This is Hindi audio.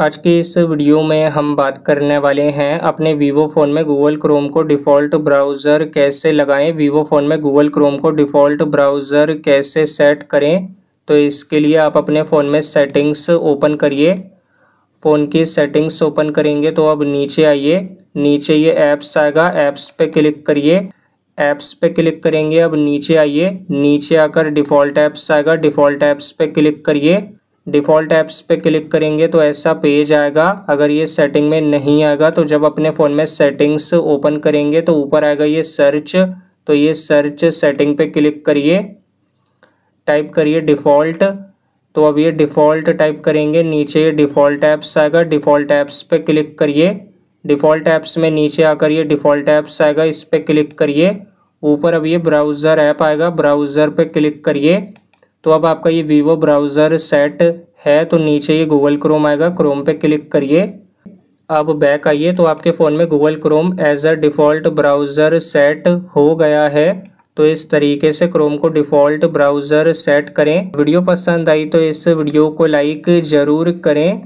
आज के इस वीडियो में हम बात करने वाले हैं अपने वीवो फ़ोन में गूगल क्रोम को डिफ़ॉल्ट ब्राउज़र कैसे लगाएं वीवो फ़ोन में गूगल क्रोम को डिफ़ॉल्ट ब्राउज़र कैसे सेट करें तो इसके लिए आप अपने फ़ोन में सेटिंग्स ओपन करिए फ़ोन की सेटिंग्स ओपन करेंगे तो अब नीचे आइए नीचे ये ऐप्स आएगा ऐप्स पे क्लिक करिए ऐप्स पे क्लिक करेंगे अब नीचे आइए नीचे आकर डिफ़ॉल्ट ऐप्स आएगा डिफ़ॉल्ट ऐप्स पे क्लिक करिए डिफ़ॉल्ट ऐप्स पे क्लिक करेंगे तो ऐसा पेज आएगा अगर ये सेटिंग में नहीं आएगा तो जब अपने फ़ोन में सेटिंग्स ओपन करेंगे तो ऊपर आएगा ये सर्च तो ये सर्च सेटिंग पे क्लिक करिए टाइप करिए डिफ़ॉल्ट तो अब ये डिफ़ॉल्ट टाइप करेंगे नीचे ये डिफ़ॉल्ट ऐप्स आएगा डिफ़ॉल्ट ऐप्स पे क्लिक करिए डिफ़ॉल्ट ऐप्स में नीचे आकर ये डिफ़ॉल्ट ऐप्स आएगा इस पर क्लिक करिए ऊपर अब ये ब्राउज़र ऐप आएगा ब्राउज़र पर क्लिक करिए तो अब आपका ये वीवो ब्राउज़र सेट है तो नीचे ये गूगल क्रोम आएगा क्रोम पे क्लिक करिए अब बैक आइए तो आपके फ़ोन में Google Chrome as uh default browser set हो गया है तो इस तरीके से क्रोम को डिफ़ॉल्ट ब्राउज़र सेट करें वीडियो पसंद आई तो इस वीडियो को लाइक ज़रूर करें